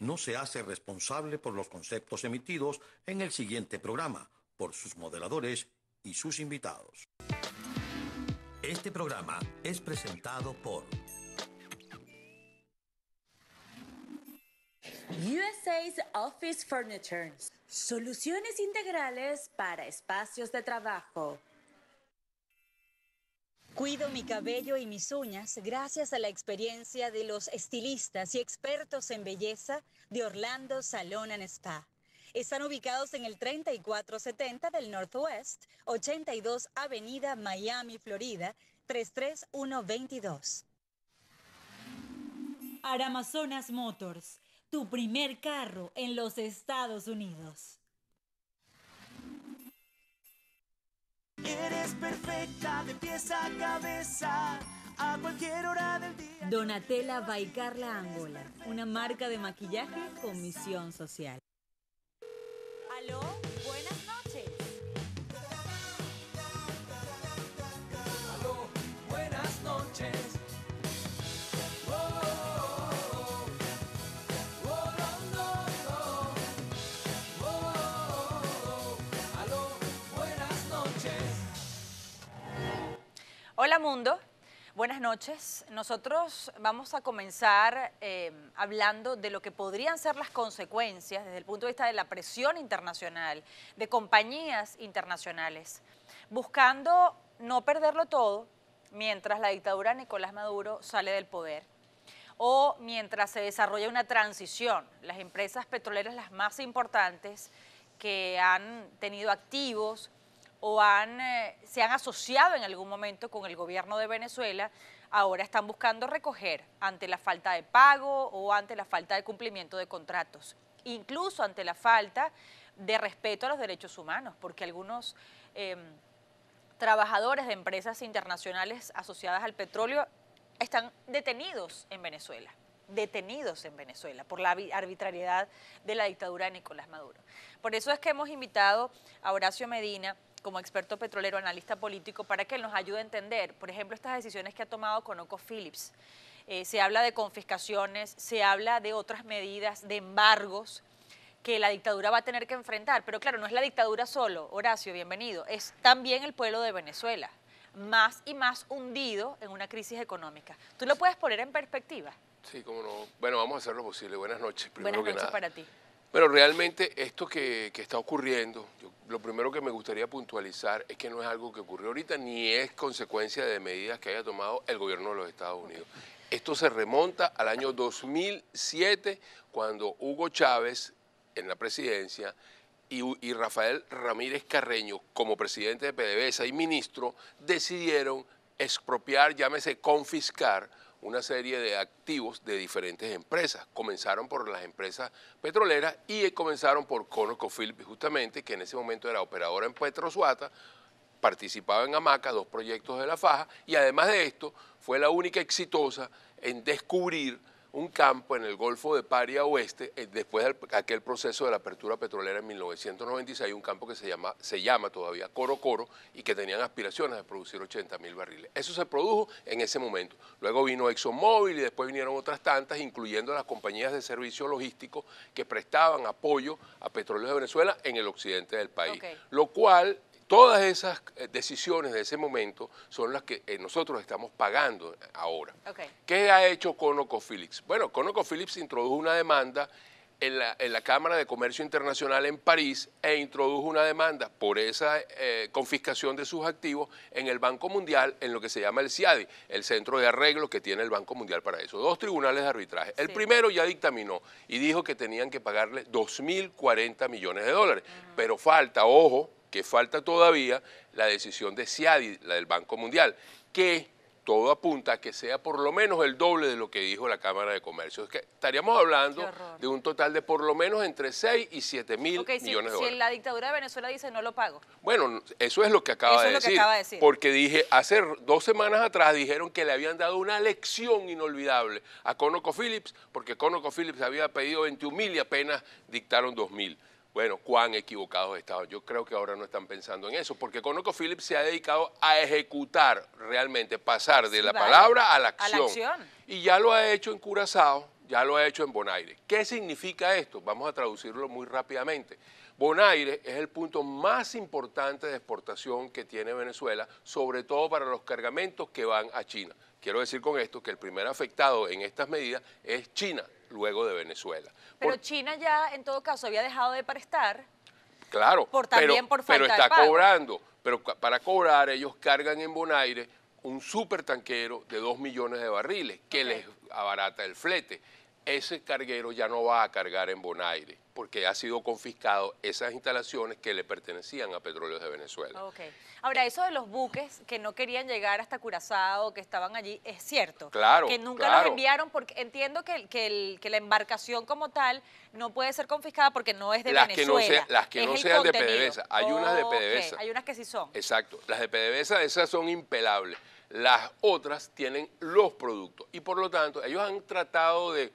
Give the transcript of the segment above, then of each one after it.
No se hace responsable por los conceptos emitidos en el siguiente programa por sus modeladores y sus invitados. Este programa es presentado por USA's Office Furniture. Soluciones integrales para espacios de trabajo. Cuido mi cabello y mis uñas gracias a la experiencia de los estilistas y expertos en belleza de Orlando Salón and Spa. Están ubicados en el 3470 del Northwest, 82 Avenida Miami, Florida, 33122. Aramazonas Motors, tu primer carro en los Estados Unidos. Eres perfecta de pies a cabeza a cualquier hora del día. Donatella Baicarla Angola, una marca de maquillaje con misión social. ¿Aló? Hola mundo, buenas noches. Nosotros vamos a comenzar eh, hablando de lo que podrían ser las consecuencias desde el punto de vista de la presión internacional, de compañías internacionales, buscando no perderlo todo mientras la dictadura Nicolás Maduro sale del poder o mientras se desarrolla una transición. Las empresas petroleras las más importantes que han tenido activos o eh, se han asociado en algún momento con el gobierno de Venezuela, ahora están buscando recoger ante la falta de pago o ante la falta de cumplimiento de contratos, incluso ante la falta de respeto a los derechos humanos, porque algunos em, trabajadores de empresas internacionales asociadas al petróleo están detenidos en Venezuela detenidos en Venezuela por la arbitrariedad de la dictadura de Nicolás Maduro. Por eso es que hemos invitado a Horacio Medina, como experto petrolero, analista político, para que nos ayude a entender, por ejemplo, estas decisiones que ha tomado Conoco Phillips. Eh, se habla de confiscaciones, se habla de otras medidas, de embargos que la dictadura va a tener que enfrentar. Pero claro, no es la dictadura solo, Horacio, bienvenido, es también el pueblo de Venezuela, más y más hundido en una crisis económica. ¿Tú lo puedes poner en perspectiva? Sí, cómo no. Bueno, vamos a hacer lo posible. Buenas noches. Primero Buenas noches para ti. Bueno, realmente esto que, está ocurriendo, lo primero que me gustaría puntualizar es que no es algo que ocurrió ahorita ni es consecuencia de medidas que haya tomado el gobierno de los Estados Unidos. Esto se remonta al año 2007, cuando Hugo Chávez, en la presidencia, y, y Rafael Ramírez Carreño, como presidente de PDVSA y ministro, decidieron expropiar, llámese confiscar, una serie de activos de diferentes empresas. Comenzaron por las empresas petroleras y comenzaron por ConocoPhillips, justamente, que en ese momento era operadora en Petrosuata, participaba en Amaca, dos proyectos de la faja, y además de esto, fue la única exitosa en descubrir un campo en el Golfo de Paria Oeste, eh, después de aquel proceso de la apertura petrolera en 1996, un campo que se llama, se llama todavía Coro Coro y que tenían aspiraciones de producir 80 mil barriles. Eso se produjo en ese momento. Luego vino ExxonMobil y después vinieron otras tantas, incluyendo las compañías de servicio logístico que prestaban apoyo a petróleos de Venezuela en el occidente del país. Lo cual Todas esas eh, decisiones de ese momento son las que eh, nosotros estamos pagando ahora. ¿Qué ha hecho ConocoPhillips? Bueno, ConocoPhillips introdujo una demanda en la, Cámara de Comercio Internacional en París e introdujo una demanda por esa eh, confiscación de sus activos en el Banco Mundial, en lo que se llama el CIADI, el centro de arreglo que tiene el Banco Mundial para eso. Dos tribunales de arbitraje. El primero ya dictaminó y dijo que tenían que pagarle 2.040 millones de dólares, pero falta, ojo, que falta todavía la decisión de CIADI, la del Banco Mundial, que todo apunta a que sea por lo menos el doble de lo que dijo la Cámara de Comercio. Es que estaríamos hablando de un total de por lo menos entre 6 y 7 mil millones de dólares. Si la dictadura de Venezuela dice no lo pago. Bueno, eso es lo que acaba, de, decir, Porque dije, hace dos semanas atrás dijeron que le habían dado una lección inolvidable a ConocoPhillips, porque ConocoPhillips había pedido 21 mil y apenas dictaron 2 mil. Bueno, cuán equivocados estado, Yo creo que ahora no están pensando en eso, porque ConocoPhillips se ha dedicado a ejecutar realmente, pasar de la palabra a la, acción. Y ya lo ha hecho en Curazao, ya lo ha hecho en Bonaire. ¿Qué significa esto? Vamos a traducirlo muy rápidamente. Bonaire es el punto más importante de exportación que tiene Venezuela, sobre todo para los cargamentos que van a China. Quiero decir con esto que el primer afectado en estas medidas es China luego de Venezuela. Pero China ya, en todo caso, había dejado de prestar. Claro, también pero, por pero está cobrando. Pero para cobrar ellos cargan en Bonaire un supertanquero de 2 millones de barriles que les abarata el flete. Ese carguero ya no va a cargar en Bonaire porque ha sido confiscado esas instalaciones que le pertenecían a Petróleos de Venezuela. Okay. Ahora, eso de los buques que no querían llegar hasta Curazao, que estaban allí, es cierto. Claro. Que nunca los enviaron, porque entiendo que, que, la embarcación como tal no puede ser confiscada porque no es de Venezuela. las que no sean de PDVSA. Hay unas de PDVSA. Hay unas que sí son. Exacto. Las de PDVSA, esas son impelables. Las otras tienen los productos y por lo tanto ellos han tratado de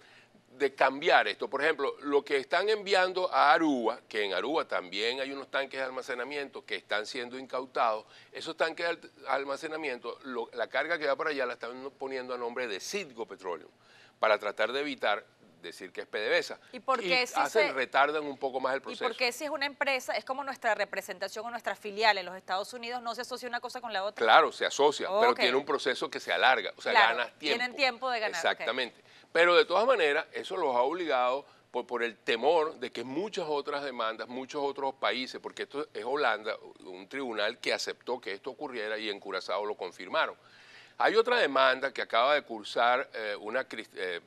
de cambiar esto. Por ejemplo, lo que están enviando a Aruba, que en Aruba también hay unos tanques de almacenamiento que están siendo incautados, esos tanques de almacenamiento, la carga que va para allá la están poniendo a nombre de Citgo Petroleum, para tratar de evitar decir que es PDVSA. Y porque si hacen, retardan un poco más el proceso. Y porque si es una empresa, es como nuestra representación o nuestra filial en los Estados Unidos, no se asocia una cosa con la otra. Claro, se asocia, pero tiene un proceso que se alarga, o sea, ganas tiempo. Tienen tiempo de ganar. Exactamente. Pero de todas maneras, eso los ha obligado por, el temor de que muchas otras demandas, muchos otros países, porque esto es Holanda, un tribunal que aceptó que esto ocurriera y en Curazao lo confirmaron. Hay otra demanda que acaba de cursar eh, una eh,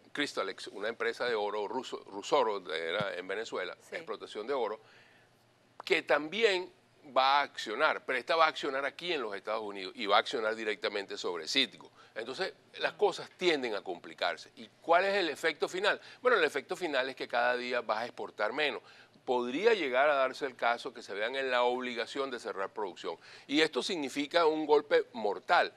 una empresa de oro, ruso, Rusoro, era en Venezuela, explotación de oro, que también va a accionar, pero esta va a accionar aquí en los Estados Unidos y va a accionar directamente sobre Citgo. Entonces, las cosas tienden a complicarse. ¿Y cuál es el efecto final? Bueno, el efecto final es que cada día vas a exportar menos. Podría llegar a darse el caso que se vean en la obligación de cerrar producción. Y esto significa un golpe mortal.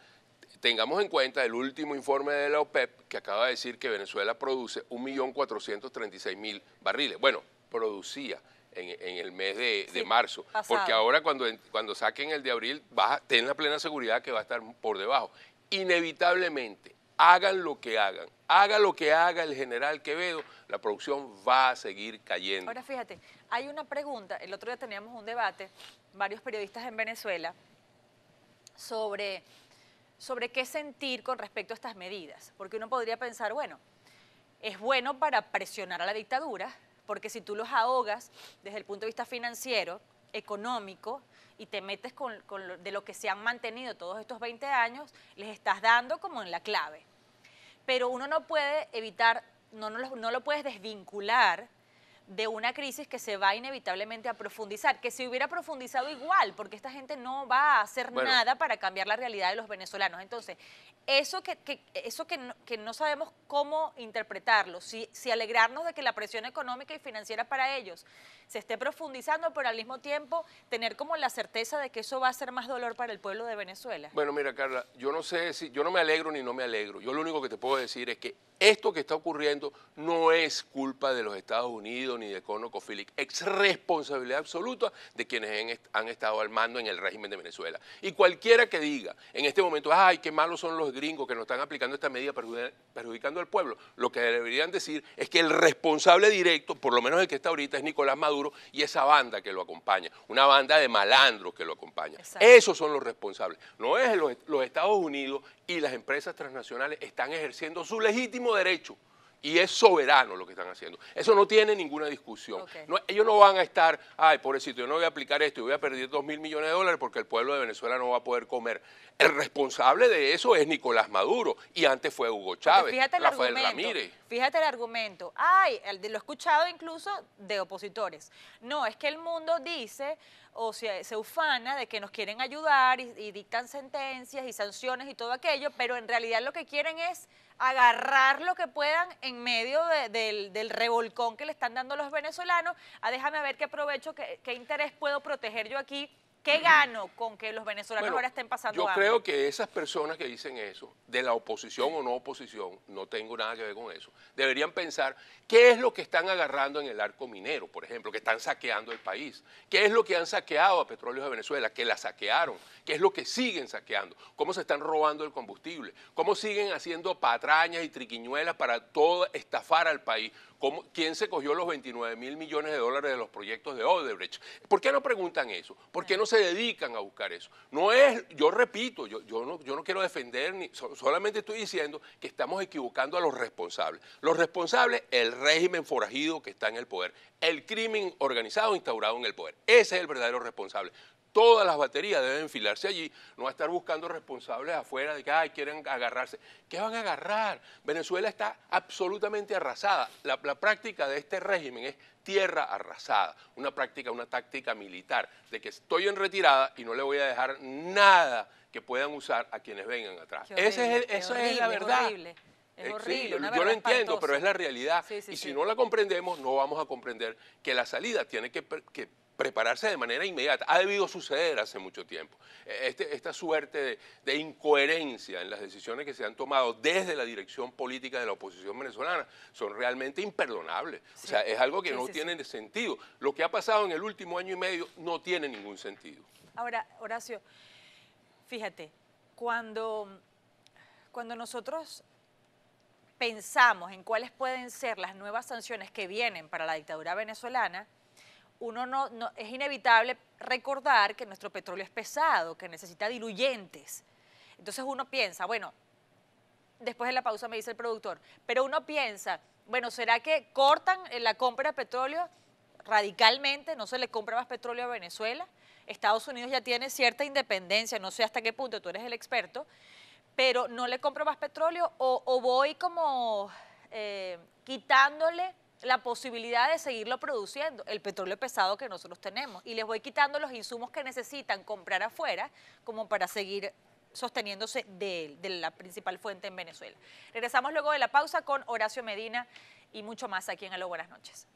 Tengamos en cuenta el último informe de la OPEP que acaba de decir que Venezuela produce 1.436.000 barriles. Bueno, producía en, el mes de, marzo. Porque ahora cuando, cuando saquen el de abril, va, ten la plena seguridad que va a estar por debajo. Inevitablemente, hagan lo que hagan, haga lo que haga el general Quevedo, la producción va a seguir cayendo. Ahora fíjate, hay una pregunta, el otro día teníamos un debate, varios periodistas en Venezuela, sobre, sobre qué sentir con respecto a estas medidas, porque uno podría pensar, bueno, es bueno para presionar a la dictadura, porque si tú los ahogas desde el punto de vista financiero, económico, y te metes con, lo, de lo que se han mantenido todos estos 20 años, les estás dando como en la clave. Pero uno no puede evitar, no, no, no lo puedes desvincular de una crisis que se va inevitablemente a profundizar, que se hubiera profundizado igual, porque esta gente no va a hacer nada para cambiar la realidad de los venezolanos. Entonces, eso que, eso que no, sabemos cómo interpretarlo, si, si alegrarnos de que la presión económica y financiera para ellos se esté profundizando, pero al mismo tiempo tener como la certeza de que eso va a ser más dolor para el pueblo de Venezuela. Bueno, mira, Carla, yo no sé si, yo no me alegro ni no me alegro. Yo lo único que te puedo decir es que esto que está ocurriendo no es culpa de los Estados Unidos ni de Cono Es responsabilidad absoluta de quienes han estado al mando en el régimen de Venezuela. Y cualquiera que diga en este momento, ay, qué malos son los gringos que nos están aplicando esta medida perjudicando al pueblo, lo que deberían decir es que el responsable directo, por lo menos el que está ahorita, es Nicolás Maduro y esa banda que lo acompaña, una banda de malandros que lo acompaña. Esos son los responsables. No es los Estados Unidos y las empresas transnacionales están ejerciendo su legítimo derecho y es soberano lo que están haciendo. Eso no tiene ninguna discusión. ellos no van a estar, ay, pobrecito, yo no voy a aplicar esto y voy a perder dos mil millones de dólares porque el pueblo de Venezuela no va a poder comer. El responsable de eso es Nicolás Maduro y antes fue Hugo Chávez, Rafael Ramírez. Fíjate el argumento. Ay, lo he escuchado incluso de opositores. No, es que el mundo dice o se ufana de que nos quieren ayudar y dictan sentencias y sanciones y todo aquello, pero en realidad lo que quieren es agarrar lo que puedan en medio del, revolcón que le están dando los venezolanos, a ah, déjame ver qué provecho, qué interés puedo proteger yo aquí ¿Qué gano con que los venezolanos ahora estén pasando Yo creo que esas personas que dicen eso, de la oposición o no oposición, no tengo nada que ver con eso, deberían pensar qué es lo que están agarrando en el arco minero, por ejemplo, que están saqueando el país, qué es lo que han saqueado a Petróleos de Venezuela, que la saquearon, qué es lo que siguen saqueando, cómo se están robando el combustible, cómo siguen haciendo patrañas y triquiñuelas para todo estafar al país, ¿Quién se cogió los 29 mil millones de dólares de los proyectos de Odebrecht? ¿Por qué no preguntan eso? ¿Por qué no se dedican a buscar eso? No es, yo repito, yo, yo, no, yo no quiero defender, ni, solamente estoy diciendo que estamos equivocando a los responsables. Los responsables, el régimen forajido que está en el poder, el crimen organizado instaurado en el poder. Ese es el verdadero responsable todas las baterías deben enfilarse allí, no va a estar buscando responsables afuera de que, ay, quieren agarrarse. ¿Qué van a agarrar? Venezuela está absolutamente arrasada. La, práctica de este régimen es tierra arrasada, una práctica, una táctica militar, de que estoy en retirada y no le voy a dejar nada que puedan usar a quienes vengan atrás. es eso es la verdad. Es horrible. Eh, yo, lo entiendo, pero es la realidad. y si no la comprendemos, no vamos a comprender que la salida tiene que, que prepararse de manera inmediata. Ha debido suceder hace mucho tiempo. E, este, esta suerte de, incoherencia en las decisiones que se han tomado desde la dirección política de la oposición venezolana son realmente imperdonables. O sea, es algo que no tiene sentido. Lo que ha pasado en el último año y medio no tiene ningún sentido. Ahora, Horacio, fíjate, cuando, cuando nosotros pensamos en cuáles pueden ser las nuevas sanciones que vienen para la dictadura venezolana, uno no, es inevitable recordar que nuestro petróleo es pesado, que necesita diluyentes. Entonces uno piensa, bueno, después de la pausa me dice el productor, pero uno piensa, bueno, ¿será que cortan eh, la compra de petróleo radicalmente? ¿No se le compra más petróleo a Venezuela? Estados Unidos ya tiene cierta independencia, no sé hasta qué punto, tú eres el experto, pero ¿no le compro más petróleo o, voy como eh, quitándole la posibilidad de seguirlo produciendo, el petróleo pesado que nosotros tenemos. Y les voy quitando los insumos que necesitan comprar afuera como para seguir sosteniéndose de, la principal fuente en Venezuela. Regresamos luego de la pausa con Horacio Medina y mucho más aquí en Aló Buenas noches.